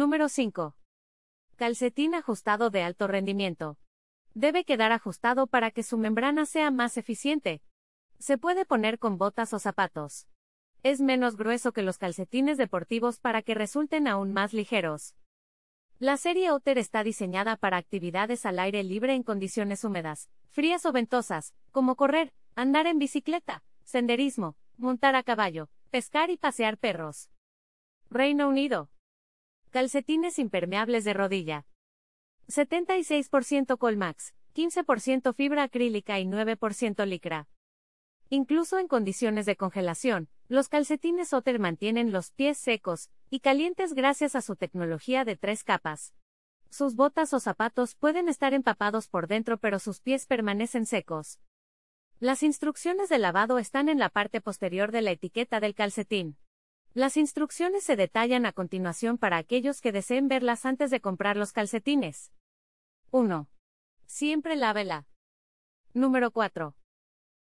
Número 5. Calcetín ajustado de alto rendimiento. Debe quedar ajustado para que su membrana sea más eficiente. Se puede poner con botas o zapatos. Es menos grueso que los calcetines deportivos para que resulten aún más ligeros. La serie Outer está diseñada para actividades al aire libre en condiciones húmedas, frías o ventosas, como correr, andar en bicicleta, senderismo, montar a caballo, pescar y pasear perros. Reino Unido. Calcetines impermeables de rodilla. 76% Colmax, 15% fibra acrílica y 9% licra. Incluso en condiciones de congelación, los calcetines Otter mantienen los pies secos y calientes gracias a su tecnología de tres capas. Sus botas o zapatos pueden estar empapados por dentro pero sus pies permanecen secos. Las instrucciones de lavado están en la parte posterior de la etiqueta del calcetín. Las instrucciones se detallan a continuación para aquellos que deseen verlas antes de comprar los calcetines. 1. Siempre lávela. Número 4.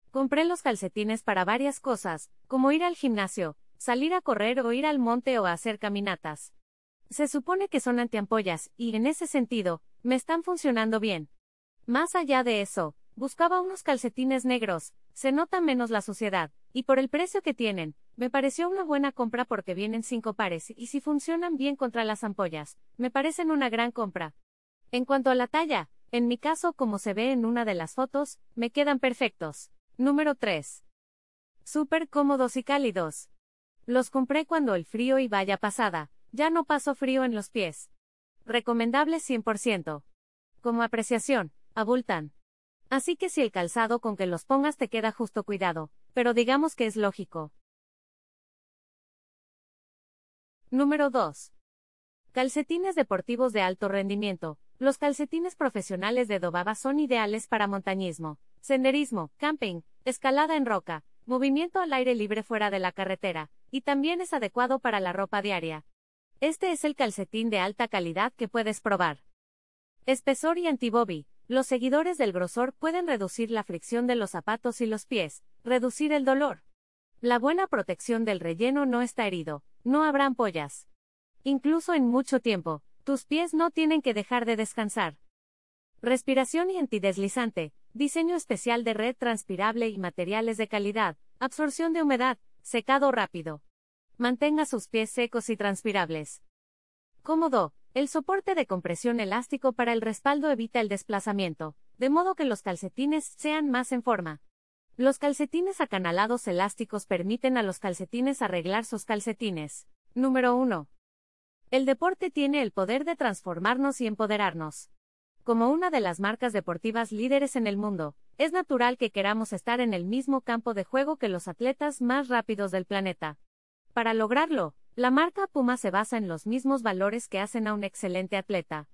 Compré los calcetines para varias cosas, como ir al gimnasio, salir a correr o ir al monte o hacer caminatas. Se supone que son antiampollas, y en ese sentido, me están funcionando bien. Más allá de eso, buscaba unos calcetines negros, se nota menos la suciedad, y por el precio que tienen, me pareció una buena compra porque vienen cinco pares y si funcionan bien contra las ampollas, me parecen una gran compra. En cuanto a la talla, en mi caso, como se ve en una de las fotos, me quedan perfectos. Número 3. Súper cómodos y cálidos. Los compré cuando el frío y vaya pasada, ya no paso frío en los pies. Recomendable 100%. Como apreciación, abultan. Así que si el calzado con que los pongas te queda justo cuidado, pero digamos que es lógico. Número 2. Calcetines deportivos de alto rendimiento. Los calcetines profesionales de Dobaba son ideales para montañismo, senderismo, camping, escalada en roca, movimiento al aire libre fuera de la carretera, y también es adecuado para la ropa diaria. Este es el calcetín de alta calidad que puedes probar. Espesor y antibobby. Los seguidores del grosor pueden reducir la fricción de los zapatos y los pies, reducir el dolor. La buena protección del relleno no está herido, no habrán pollas. Incluso en mucho tiempo, tus pies no tienen que dejar de descansar. Respiración y antideslizante, diseño especial de red transpirable y materiales de calidad, absorción de humedad, secado rápido. Mantenga sus pies secos y transpirables. Cómodo, el soporte de compresión elástico para el respaldo evita el desplazamiento, de modo que los calcetines sean más en forma. Los calcetines acanalados elásticos permiten a los calcetines arreglar sus calcetines. Número 1. El deporte tiene el poder de transformarnos y empoderarnos. Como una de las marcas deportivas líderes en el mundo, es natural que queramos estar en el mismo campo de juego que los atletas más rápidos del planeta. Para lograrlo, la marca Puma se basa en los mismos valores que hacen a un excelente atleta,